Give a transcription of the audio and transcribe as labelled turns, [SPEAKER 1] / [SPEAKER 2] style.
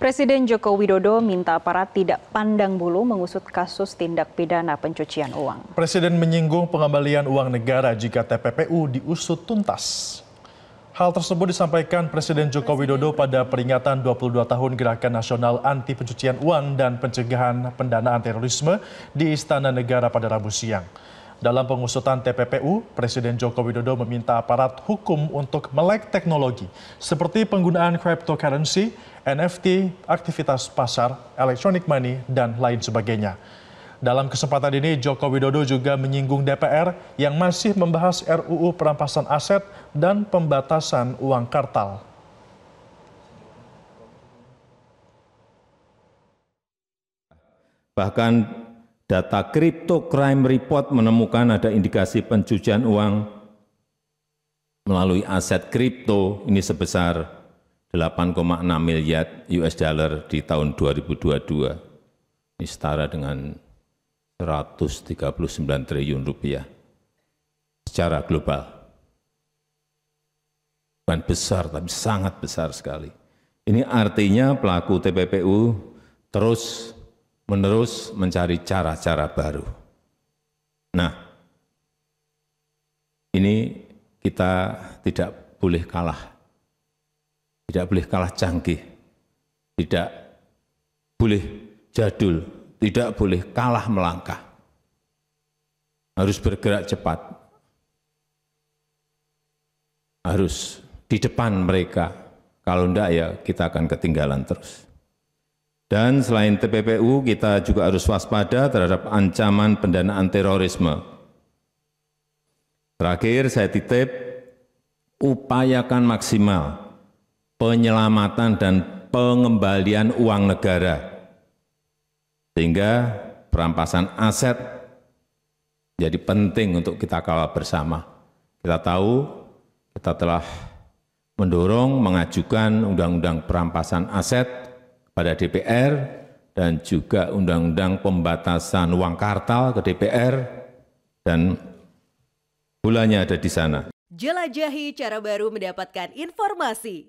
[SPEAKER 1] Presiden Joko Widodo minta aparat tidak pandang bulu mengusut kasus tindak pidana pencucian uang. Presiden menyinggung pengembalian uang negara jika TPPU diusut tuntas. Hal tersebut disampaikan Presiden Joko Widodo pada peringatan 22 tahun Gerakan Nasional Anti Pencucian Uang dan Pencegahan Pendanaan Terorisme di Istana Negara pada Rabu siang. Dalam pengusutan TPPU, Presiden Joko Widodo meminta aparat hukum untuk melek teknologi seperti penggunaan cryptocurrency NFT, aktivitas pasar, electronic money, dan lain sebagainya. Dalam kesempatan ini, Joko Widodo juga menyinggung DPR yang masih membahas RUU perampasan aset dan pembatasan uang kartal.
[SPEAKER 2] Bahkan data Crypto Crime Report menemukan ada indikasi pencucian uang melalui aset kripto ini sebesar 8,6 miliar US dollar di tahun 2022. Ini setara dengan 139 triliun rupiah secara global. Bukan besar, tapi sangat besar sekali. Ini artinya pelaku TPPU terus menerus mencari cara-cara baru. Nah, ini kita tidak boleh kalah tidak boleh kalah canggih, tidak boleh jadul, tidak boleh kalah melangkah. Harus bergerak cepat, harus di depan mereka. Kalau enggak ya kita akan ketinggalan terus. Dan selain TPPU, kita juga harus waspada terhadap ancaman pendanaan terorisme. Terakhir, saya titip, upayakan maksimal penyelamatan dan pengembalian uang negara. Sehingga perampasan aset jadi penting untuk kita kawal bersama. Kita tahu kita telah mendorong mengajukan undang-undang perampasan aset pada DPR dan juga undang-undang pembatasan uang kartal ke DPR dan bulannya ada di sana. Jelajahi
[SPEAKER 1] cara baru mendapatkan informasi.